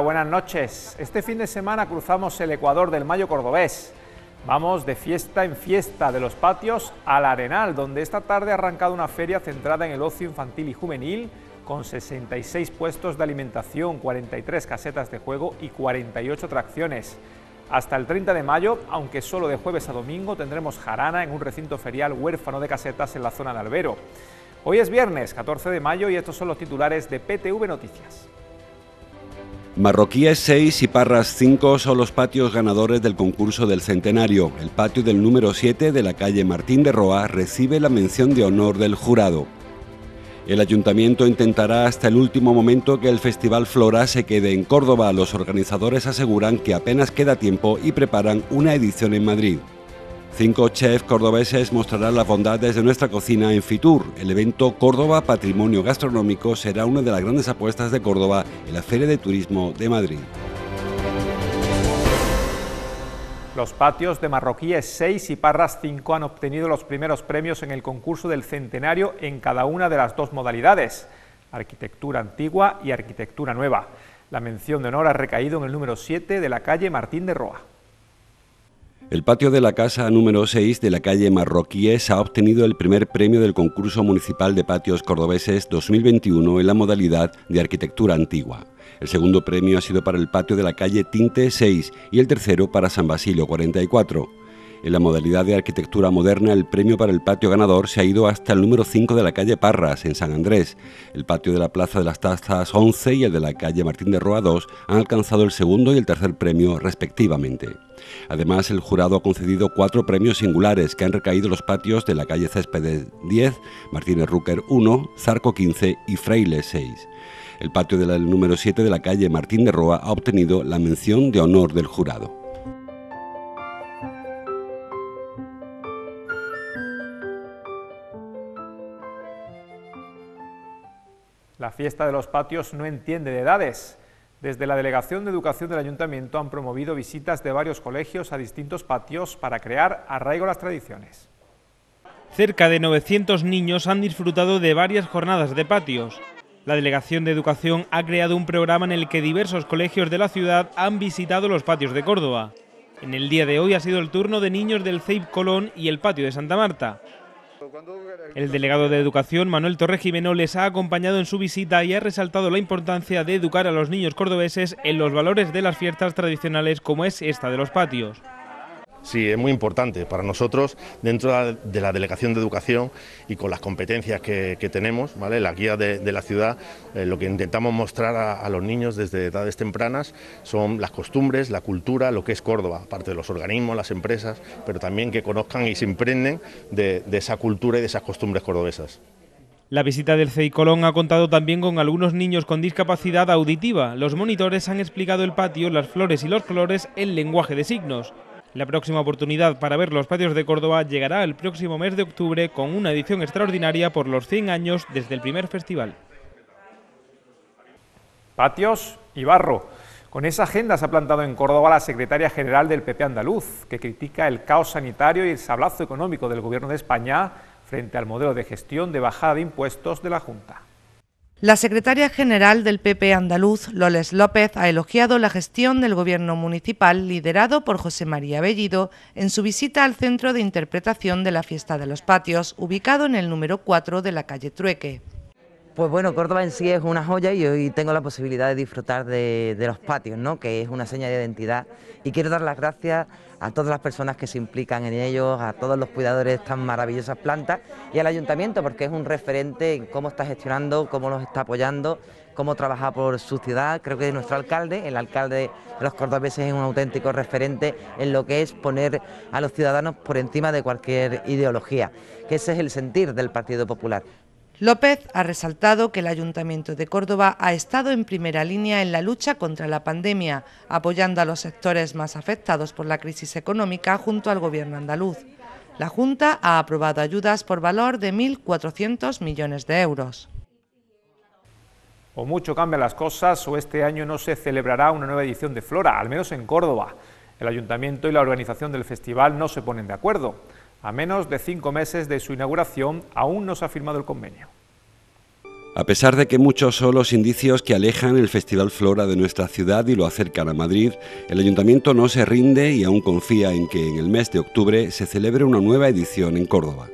buenas noches. Este fin de semana cruzamos el Ecuador del Mayo Cordobés. Vamos de fiesta en fiesta de los patios al Arenal, donde esta tarde ha arrancado una feria centrada en el ocio infantil y juvenil, con 66 puestos de alimentación, 43 casetas de juego y 48 atracciones. Hasta el 30 de mayo, aunque solo de jueves a domingo, tendremos jarana en un recinto ferial huérfano de casetas en la zona de Albero. Hoy es viernes, 14 de mayo, y estos son los titulares de PTV Noticias. Marroquíes 6 y Parras 5 son los patios ganadores del concurso del centenario. El patio del número 7 de la calle Martín de Roa recibe la mención de honor del jurado. El ayuntamiento intentará hasta el último momento que el Festival Flora se quede en Córdoba. Los organizadores aseguran que apenas queda tiempo y preparan una edición en Madrid. Cinco chefs cordobeses mostrarán las bondades de nuestra cocina en Fitur. El evento Córdoba Patrimonio Gastronómico será una de las grandes apuestas de Córdoba en la Feria de Turismo de Madrid. Los patios de Marroquíes 6 y Parras 5 han obtenido los primeros premios en el concurso del centenario en cada una de las dos modalidades, arquitectura antigua y arquitectura nueva. La mención de honor ha recaído en el número 7 de la calle Martín de Roa. El patio de la casa número 6 de la calle Marroquíes ha obtenido el primer premio del concurso municipal de patios cordobeses 2021 en la modalidad de arquitectura antigua. El segundo premio ha sido para el patio de la calle Tinte 6 y el tercero para San Basilio 44. En la modalidad de arquitectura moderna, el premio para el patio ganador se ha ido hasta el número 5 de la calle Parras, en San Andrés. El patio de la Plaza de las Tazas 11 y el de la calle Martín de Roa 2 han alcanzado el segundo y el tercer premio, respectivamente. Además, el jurado ha concedido cuatro premios singulares que han recaído los patios de la calle Céspedes 10, Martínez Rucker 1, Zarco 15 y Fraile 6. El patio del número 7 de la calle Martín de Roa ha obtenido la mención de honor del jurado. La fiesta de los patios no entiende de edades. Desde la Delegación de Educación del Ayuntamiento han promovido visitas de varios colegios a distintos patios para crear arraigo a las tradiciones. Cerca de 900 niños han disfrutado de varias jornadas de patios. La Delegación de Educación ha creado un programa en el que diversos colegios de la ciudad han visitado los patios de Córdoba. En el día de hoy ha sido el turno de niños del CEIP Colón y el patio de Santa Marta. El delegado de Educación, Manuel Torres Jimeno, les ha acompañado en su visita y ha resaltado la importancia de educar a los niños cordobeses en los valores de las fiestas tradicionales como es esta de los patios. Sí, es muy importante para nosotros dentro de la Delegación de Educación y con las competencias que, tenemos, la guía de, la ciudad, eh, lo que intentamos mostrar a, los niños desde edades tempranas son las costumbres, la cultura, lo que es Córdoba, aparte de los organismos, las empresas, pero también que conozcan y se imprenden de, esa cultura y de esas costumbres cordobesas. La visita del CEI Colón ha contado también con algunos niños con discapacidad auditiva. Los monitores han explicado el patio, las flores y los colores en lenguaje de signos. La próxima oportunidad para ver los patios de Córdoba llegará el próximo mes de octubre con una edición extraordinaria por los 100 años desde el primer festival. Patios y barro. Con esa agenda se ha plantado en Córdoba la secretaria general del PP andaluz, que critica el caos sanitario y el sablazo económico del Gobierno de España frente al modelo de gestión de bajada de impuestos de la Junta. La secretaria general del PP andaluz, Loles López, ha elogiado la gestión del gobierno municipal liderado por José María Bellido en su visita al Centro de Interpretación de la Fiesta de los Patios, ubicado en el número 4 de la calle Trueque. Pues bueno, Córdoba en sí es una joya y hoy tengo la posibilidad de disfrutar de, los patios, ¿no? que es una seña de identidad. Y quiero dar las gracias a todas las personas que se implican en ellos, a todos los cuidadores de estas maravillosas plantas y al ayuntamiento, porque es un referente en cómo está gestionando, cómo los está apoyando, cómo trabaja por su ciudad. Creo que nuestro alcalde, el alcalde de los cordobeses, es un auténtico referente en lo que es poner a los ciudadanos por encima de cualquier ideología, que ese es el sentir del Partido Popular. López ha resaltado que el Ayuntamiento de Córdoba ha estado en primera línea en la lucha contra la pandemia, apoyando a los sectores más afectados por la crisis económica junto al Gobierno andaluz. La Junta ha aprobado ayudas por valor de 1.400 millones de euros. O mucho cambian las cosas o este año no se celebrará una nueva edición de Flora, al menos en Córdoba. El Ayuntamiento y la organización del festival no se ponen de acuerdo. A menos de cinco meses de su inauguración, aún no se ha firmado el convenio. A pesar de que muchos son los indicios que alejan el Festival Flora de nuestra ciudad y lo acercan a Madrid, el ayuntamiento no se rinde y aún confía en que en el mes de octubre se celebre una nueva edición en Córdoba.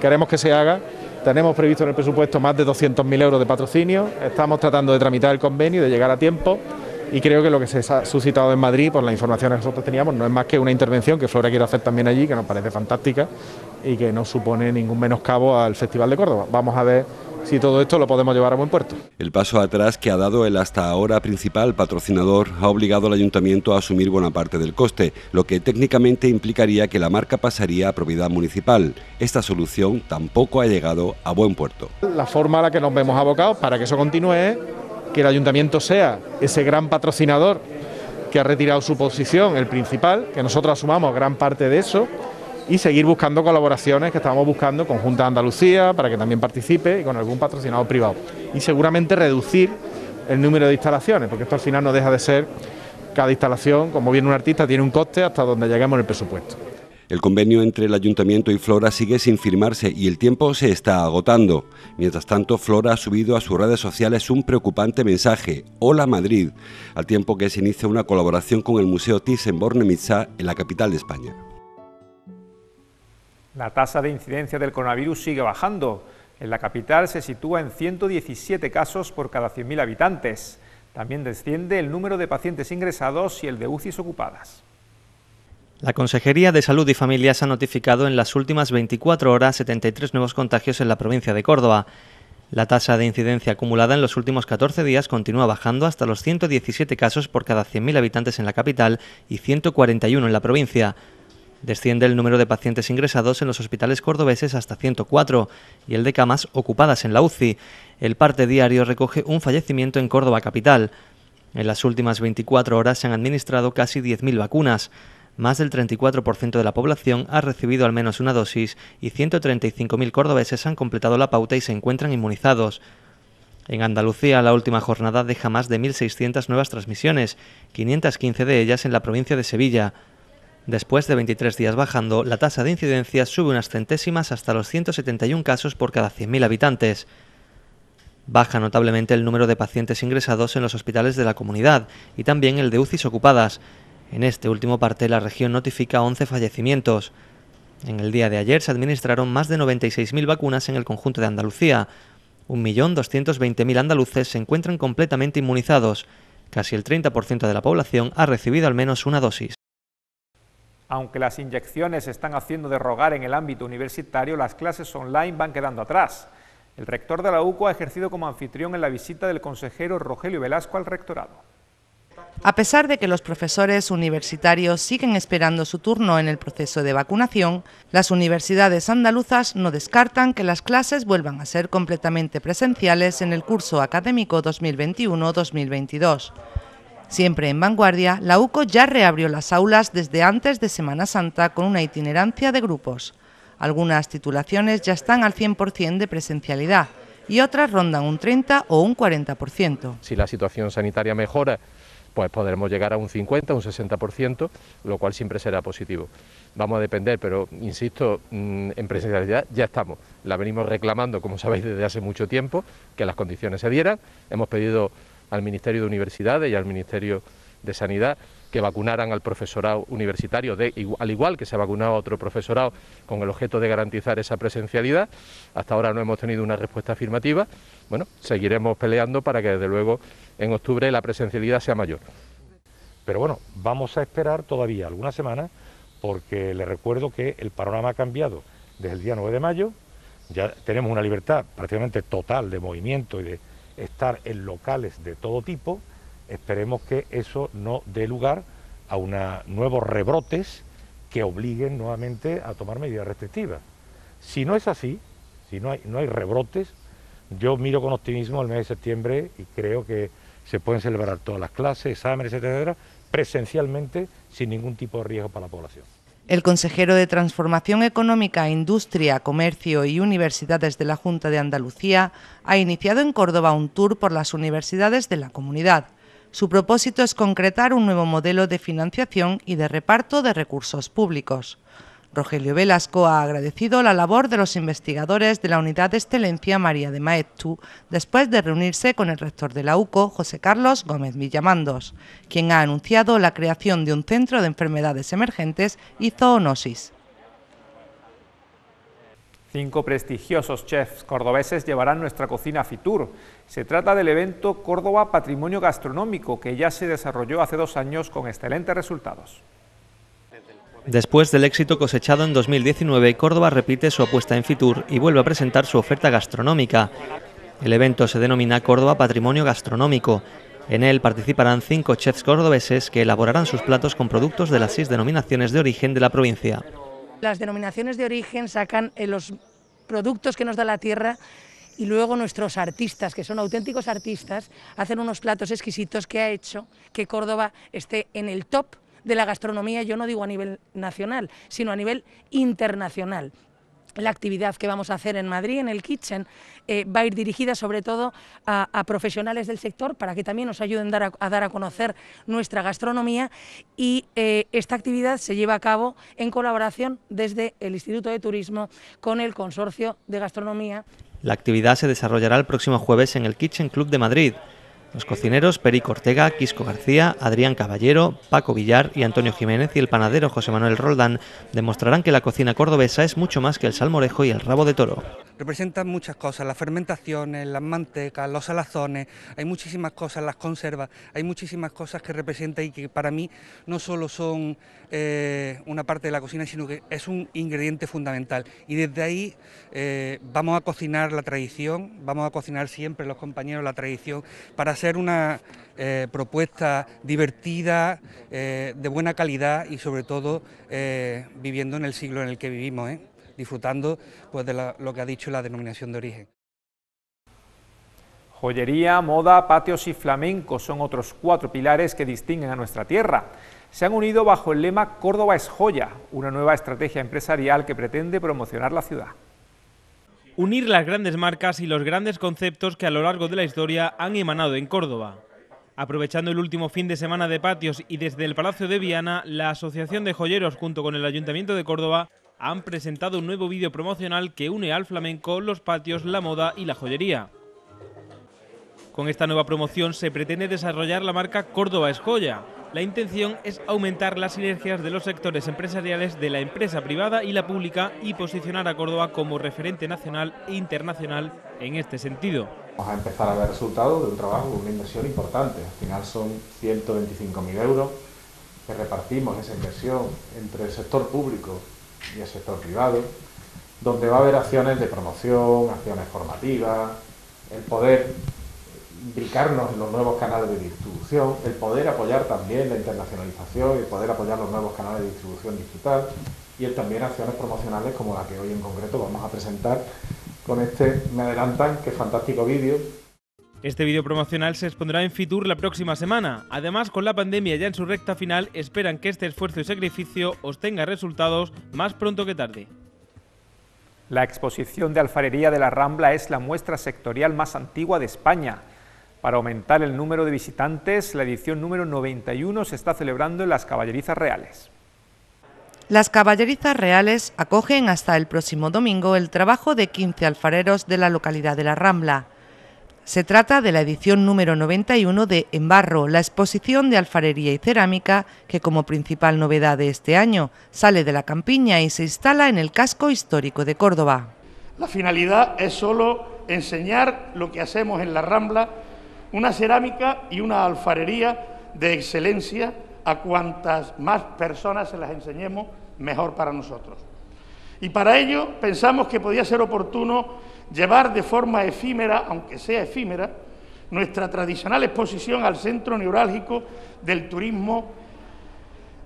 Queremos que se haga. Tenemos previsto en el presupuesto más de 200.000 euros de patrocinio. Estamos tratando de tramitar el convenio y de llegar a tiempo y creo que lo que se ha suscitado en Madrid, por las la información que nosotros teníamos, no es más que una intervención que Flora quiere hacer también allí, que nos parece fantástica y que no supone ningún menoscabo al Festival de Córdoba. Vamos a ver si todo esto lo podemos llevar a buen puerto. El paso atrás que ha dado el hasta ahora principal patrocinador ha obligado al ayuntamiento a asumir buena parte del coste, lo que técnicamente implicaría que la marca pasaría a propiedad municipal. Esta solución tampoco ha llegado a buen puerto. La forma a la que nos vemos abocados para que eso continúe que el ayuntamiento sea ese gran patrocinador que ha retirado su posición, el principal, que nosotros asumamos gran parte de eso y seguir buscando colaboraciones que estamos buscando con Junta de Andalucía para que también participe y con algún patrocinador privado. Y seguramente reducir el número de instalaciones, porque esto al final no deja de ser cada instalación, como viene un artista, tiene un coste hasta donde lleguemos en el presupuesto. El convenio entre el ayuntamiento y Flora sigue sin firmarse y el tiempo se está agotando. Mientras tanto, Flora ha subido a sus redes sociales un preocupante mensaje, Hola Madrid, al tiempo que se inicia una colaboración con el Museo Thyssen-Bornemisza en la capital de España. La tasa de incidencia del coronavirus sigue bajando. En la capital se sitúa en 117 casos por cada 100.000 habitantes. También desciende el número de pacientes ingresados y el de UCIs ocupadas. La Consejería de Salud y Familias ha notificado en las últimas 24 horas 73 nuevos contagios en la provincia de Córdoba. La tasa de incidencia acumulada en los últimos 14 días continúa bajando hasta los 117 casos por cada 100.000 habitantes en la capital y 141 en la provincia. Desciende el número de pacientes ingresados en los hospitales cordobeses hasta 104 y el de camas ocupadas en la UCI. El parte diario recoge un fallecimiento en Córdoba capital. En las últimas 24 horas se han administrado casi 10.000 vacunas. Más del 34% de la población ha recibido al menos una dosis y 135.000 cordobeses han completado la pauta y se encuentran inmunizados. En Andalucía, la última jornada deja más de 1.600 nuevas transmisiones, 515 de ellas en la provincia de Sevilla. Después de 23 días bajando, la tasa de incidencia sube unas centésimas hasta los 171 casos por cada 100.000 habitantes. Baja notablemente el número de pacientes ingresados en los hospitales de la comunidad y también el de UCIs ocupadas. En este último parte la región notifica 11 fallecimientos. En el día de ayer se administraron más de 96.000 vacunas en el conjunto de Andalucía. 1.220.000 andaluces se encuentran completamente inmunizados. Casi el 30% de la población ha recibido al menos una dosis. Aunque las inyecciones se están haciendo derrogar en el ámbito universitario, las clases online van quedando atrás. El rector de la UCO ha ejercido como anfitrión en la visita del consejero Rogelio Velasco al rectorado. A pesar de que los profesores universitarios siguen esperando su turno en el proceso de vacunación, las universidades andaluzas no descartan que las clases vuelvan a ser completamente presenciales en el curso académico 2021-2022. Siempre en vanguardia, la UCO ya reabrió las aulas desde antes de Semana Santa con una itinerancia de grupos. Algunas titulaciones ya están al 100% de presencialidad y otras rondan un 30 o un 40%. Si la situación sanitaria mejora pues podremos llegar a un 50, un 60%, lo cual siempre será positivo. Vamos a depender, pero insisto, mm, en presencialidad ya estamos. La venimos reclamando, como sabéis, desde hace mucho tiempo, que las condiciones se dieran. Hemos pedido al Ministerio de Universidades y al Ministerio de Sanidad que vacunaran al profesorado universitario, al igual que se ha vacunado a otro profesorado, con el objeto de garantizar esa presencialidad. Hasta ahora no hemos tenido una respuesta afirmativa. Bueno, seguiremos peleando para que desde luego en octubre la presencialidad sea mayor. Pero bueno, vamos a esperar todavía algunas semanas porque les recuerdo que el panorama ha cambiado desde el día 9 de mayo. Ya tenemos una libertad prácticamente total de movimiento y de estar en locales de todo tipo. Esperemos que eso no dé lugar a nuevos rebrotes que obliguen nuevamente a tomar medidas restrictivas. Si no es así, si no hay, no hay rebrotes, yo miro con optimismo el mes de septiembre y creo que se pueden celebrar todas las clases, exámenes, etcétera, presencialmente sin ningún tipo de riesgo para la población. El consejero de Transformación Económica, Industria, Comercio y Universidades de la Junta de Andalucía ha iniciado en Córdoba un tour por las universidades de la comunidad. Su propósito es concretar un nuevo modelo de financiación y de reparto de recursos públicos. Rogelio Velasco ha agradecido la labor de los investigadores de la Unidad de Excelencia María de Maeztu después de reunirse con el rector de la UCO, José Carlos Gómez Villamandos, quien ha anunciado la creación de un centro de enfermedades emergentes y zoonosis. Cinco prestigiosos chefs cordobeses llevarán nuestra cocina a Fitur. Se trata del evento Córdoba Patrimonio Gastronómico, que ya se desarrolló hace dos años con excelentes resultados. Después del éxito cosechado en 2019, Córdoba repite su apuesta en Fitur y vuelve a presentar su oferta gastronómica. El evento se denomina Córdoba Patrimonio Gastronómico. En él participarán cinco chefs cordobeses que elaborarán sus platos con productos de las seis denominaciones de origen de la provincia las denominaciones de origen sacan eh, los productos que nos da la tierra y luego nuestros artistas, que son auténticos artistas, hacen unos platos exquisitos que ha hecho que Córdoba esté en el top de la gastronomía, yo no digo a nivel nacional, sino a nivel internacional la actividad que vamos a hacer en Madrid, en el Kitchen, eh, va a ir dirigida sobre todo a, profesionales del sector para que también nos ayuden a, dar a conocer nuestra gastronomía y eh, esta actividad se lleva a cabo en colaboración desde el Instituto de Turismo con el Consorcio de Gastronomía. La actividad se desarrollará el próximo jueves en el Kitchen Club de Madrid. Los cocineros Perico Ortega, Quisco García, Adrián Caballero, Paco Villar y Antonio Jiménez y el panadero José Manuel Roldán demostrarán que la cocina cordobesa es mucho más que el salmorejo y el rabo de toro. Representan muchas cosas, las fermentaciones, las mantecas, los salazones, hay muchísimas cosas, las conservas, hay muchísimas cosas que representa... y que para mí no solo son eh, una parte de la cocina, sino que es un ingrediente fundamental. Y desde ahí eh, vamos a cocinar la tradición, vamos a cocinar siempre los compañeros la tradición para ...ser una eh, propuesta divertida, eh, de buena calidad y sobre todo eh, viviendo en el siglo en el que vivimos, disfrutando pues, de lo que ha dicho la denominación de origen. Joyería, moda, patios y flamenco son otros cuatro pilares que distinguen a nuestra tierra. Se han unido bajo el lema Córdoba es joya, una nueva estrategia empresarial que pretende promocionar la ciudad unir las grandes marcas y los grandes conceptos que a lo largo de la historia han emanado en Córdoba. Aprovechando el último fin de semana de patios y desde el Palacio de Viana, la Asociación de Joyeros junto con el Ayuntamiento de Córdoba han presentado un nuevo vídeo promocional que une al flamenco, los patios, la moda y la joyería. Con esta nueva promoción se pretende desarrollar la marca Córdoba es la intención es aumentar las sinergias de los sectores empresariales de la empresa privada y la pública y posicionar a Córdoba como referente nacional e internacional en este sentido. Vamos a empezar a ver resultados de un trabajo, de una inversión importante. Al final son 125.000 euros que repartimos esa inversión entre el sector público y el sector privado, donde va a haber acciones de promoción, acciones formativas, el poder implicarnos en los nuevos canales de distribución, el poder apoyar también la internacionalización y poder apoyar los nuevos canales de distribución digital y el también acciones promocionales como la que hoy en concreto vamos a presentar con este, me adelantan, que fantástico vídeo. Este vídeo promocional se expondrá en Fitur la próxima semana. Además, con la pandemia ya en su recta final, esperan que este esfuerzo y sacrificio os tenga resultados más pronto que tarde. La exposición de alfarería de la Rambla es la muestra sectorial más antigua de España para aumentar el número de visitantes, la edición número 91 se está celebrando en las Caballerizas Reales. Las caballerizas reales acogen hasta el próximo domingo el trabajo de 15 alfareros de la localidad de La Rambla. Se trata de la edición número 91 de Barro... la exposición de alfarería y cerámica que como principal novedad de este año sale de la campiña y se instala en el casco histórico de Córdoba. La finalidad es solo enseñar lo que hacemos en La Rambla una cerámica y una alfarería de excelencia a cuantas más personas se las enseñemos, mejor para nosotros. Y para ello pensamos que podía ser oportuno llevar de forma efímera, aunque sea efímera, nuestra tradicional exposición al centro neurálgico del turismo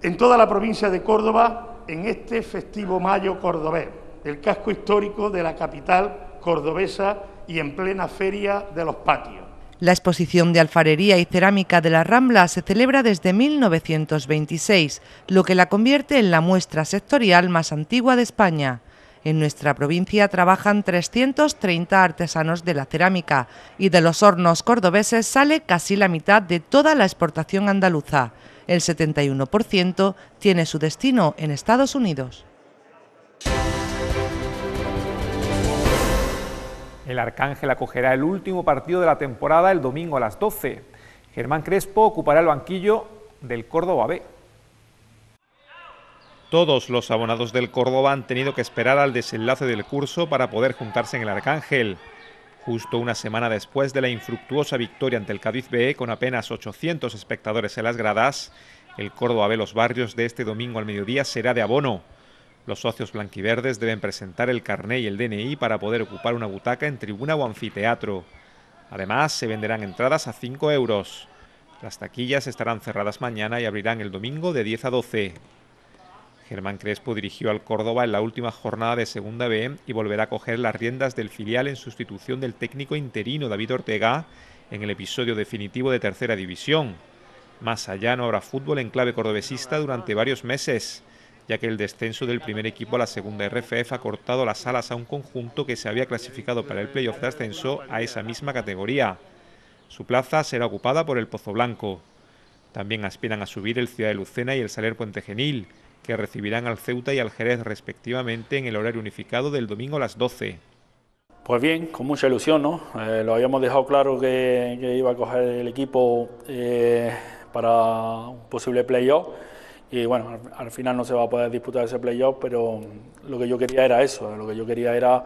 en toda la provincia de Córdoba en este festivo mayo cordobés, el casco histórico de la capital cordobesa y en plena feria de los patios. La exposición de alfarería y cerámica de la Rambla se celebra desde 1926, lo que la convierte en la muestra sectorial más antigua de España. En nuestra provincia trabajan 330 artesanos de la cerámica y de los hornos cordobeses sale casi la mitad de toda la exportación andaluza. El 71% tiene su destino en Estados Unidos. El Arcángel acogerá el último partido de la temporada el domingo a las 12. Germán Crespo ocupará el banquillo del Córdoba B. Todos los abonados del Córdoba han tenido que esperar al desenlace del curso para poder juntarse en el Arcángel. Justo una semana después de la infructuosa victoria ante el Cádiz B, con apenas 800 espectadores en las gradas, el Córdoba B Los Barrios de este domingo al mediodía será de abono. Los socios blanquiverdes deben presentar el carné y el DNI para poder ocupar una butaca en tribuna o anfiteatro. Además, se venderán entradas a 5 euros. Las taquillas estarán cerradas mañana y abrirán el domingo de 10 a 12. Germán Crespo dirigió al Córdoba en la última jornada de Segunda B y volverá a coger las riendas del filial en sustitución del técnico interino David Ortega en el episodio definitivo de Tercera División. Más allá no habrá fútbol en clave cordobesista durante varios meses ya que el descenso del primer equipo a la segunda RFF ha cortado las alas a un conjunto que se había clasificado para el playoff de ascenso a esa misma categoría. Su plaza será ocupada por el Pozo Blanco. También aspiran a subir el Ciudad de Lucena y el Saler Puente Genil, que recibirán al Ceuta y al Jerez respectivamente en el horario unificado del domingo a las 12. Pues bien, con mucha ilusión, ¿no? Eh, lo habíamos dejado claro que, iba a coger el equipo eh, para un posible playoff. Y bueno, al, final no se va a poder disputar ese playoff, pero lo que yo quería era eso, lo que yo quería era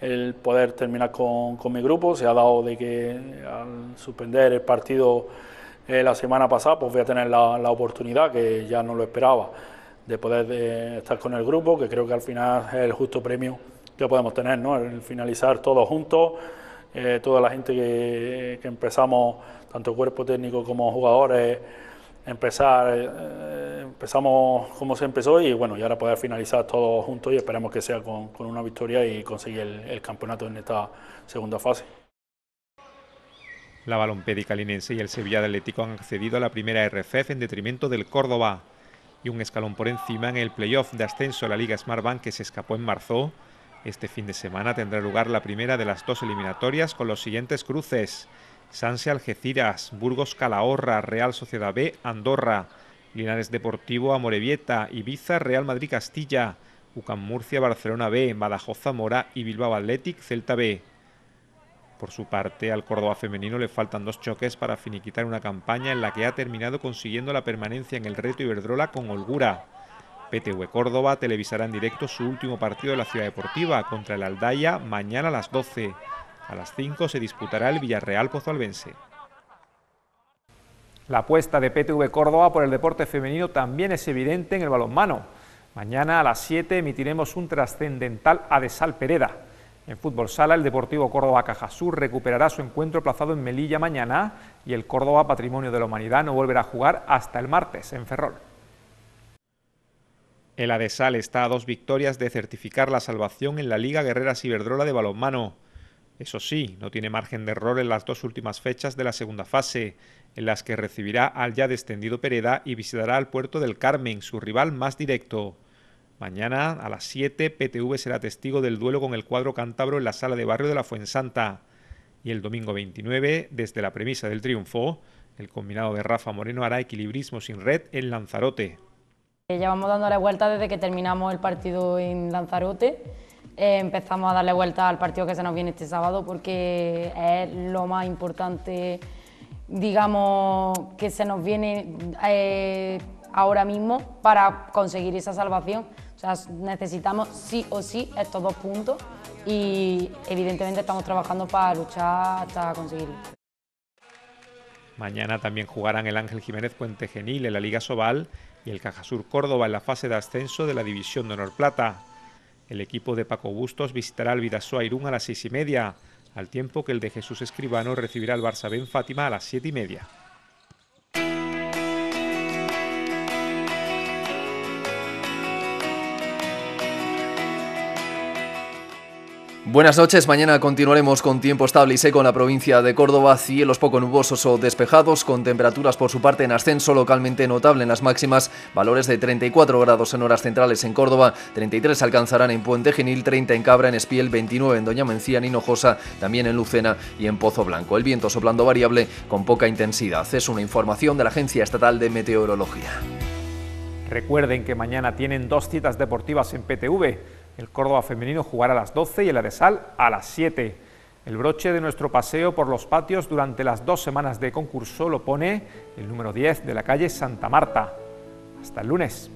el poder terminar con, mi grupo. Se ha dado de que al suspender el partido eh, la semana pasada, pues voy a tener la, oportunidad, que ya no lo esperaba, de poder eh, estar con el grupo, que creo que al final es el justo premio que podemos tener, ¿no? El finalizar todos juntos, eh, toda la gente que, que empezamos, tanto cuerpo técnico como jugadores empezar, eh, empezamos como se empezó y bueno, y ahora poder finalizar todos juntos y esperemos que sea con, con una victoria y conseguir el, campeonato en esta segunda fase. La balonpédica Calinense y el Sevilla Atlético han accedido a la primera RFF en detrimento del Córdoba y un escalón por encima en el playoff de ascenso a la Liga Smartbank que se escapó en marzo. Este fin de semana tendrá lugar la primera de las dos eliminatorias con los siguientes cruces. Sanse Algeciras, Burgos Calahorra, Real Sociedad B, Andorra, Linares Deportivo Amorebieta, Ibiza, Real Madrid Castilla, UCAM Murcia, Barcelona B, Badajoz Zamora y Bilbao Athletic, Celta B. Por su parte, al Córdoba femenino le faltan dos choques para finiquitar una campaña en la que ha terminado consiguiendo la permanencia en el reto Iberdrola con holgura. PTV Córdoba televisará en directo su último partido de la Ciudad Deportiva contra el Aldaya mañana a las 12. A las 5 se disputará el Villarreal Pozoalbense. La apuesta de PTV Córdoba por el deporte femenino también es evidente en el balonmano. Mañana a las 7 emitiremos un trascendental Adesal Pereda... En fútbol sala, el Deportivo Córdoba Cajasur recuperará su encuentro aplazado en Melilla mañana y el Córdoba Patrimonio de la Humanidad no volverá a jugar hasta el martes en Ferrol. El Adesal está a dos victorias de certificar la salvación en la Liga Guerrera Ciberdrola de Balonmano. Eso sí, no tiene margen de error en las dos últimas fechas de la segunda fase, en las que recibirá al ya descendido Pereda y visitará al puerto del Carmen, su rival más directo. Mañana a las 7 PTV será testigo del duelo con el cuadro cántabro en la sala de barrio de la Fuensanta. Y el domingo 29, desde la premisa del triunfo, el combinado de Rafa Moreno hará equilibrismo sin red en Lanzarote. Ya vamos dando la vuelta desde que terminamos el partido en Lanzarote empezamos a darle vuelta al partido que se nos viene este sábado porque es lo más importante, digamos, que se nos viene eh, ahora mismo para conseguir esa salvación. sea, necesitamos sí o sí estos dos puntos y evidentemente estamos trabajando para luchar hasta conseguirlo. Mañana también jugarán el Ángel Jiménez Puente Genil en la Liga Sobal y el Cajasur Córdoba en la fase de ascenso de la División de Honor Plata. El equipo de Paco Bustos visitará el Vidasoa a las seis y media, al tiempo que el de Jesús Escribano recibirá al Barça Ben Fátima a las siete y media. Buenas noches, mañana continuaremos con tiempo estable y seco en la provincia de Córdoba, cielos poco nubosos o despejados, con temperaturas por su parte en ascenso localmente notable en las máximas, valores de 34 grados en horas centrales en Córdoba, 33 alcanzarán en Puente Genil, 30 en Cabra, en Espiel, 29 en Doña Mencía, en Hinojosa, también en Lucena y en Pozo Blanco. El viento soplando variable con poca intensidad. Es una información de la Agencia Estatal de Meteorología. Recuerden que mañana tienen dos citas deportivas en PTV. El Córdoba femenino jugará a las 12 y el Aresal a las 7. El broche de nuestro paseo por los patios durante las dos semanas de concurso lo pone el número 10 de la calle Santa Marta. Hasta el lunes.